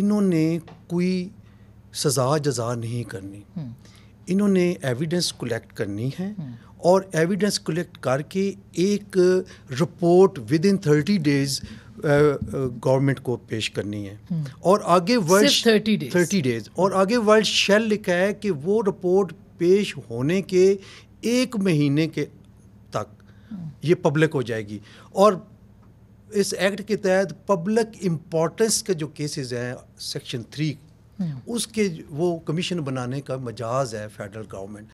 इन्होंने कोई सज़ा जजा नहीं करनी हम्म। इन्होंने एविडेंस कलेक्ट करनी है हम्म। और एविडेंस कलेक्ट करके एक report within thirty days government को पेश करनी है हम्म। और आगे वर्ष थर्टी डेज और आगे वर्ल्ड शेल लिखा है कि वो रिपोर्ट पेश होने के एक महीने के तक ये पब्लिक हो जाएगी और इस एक्ट के तहत पब्लिक इम्पोर्टेंस के जो केसेस हैं सेक्शन थ्री हम्म। उसके वो कमीशन बनाने का मजाज है फेडरल गवर्नमेंट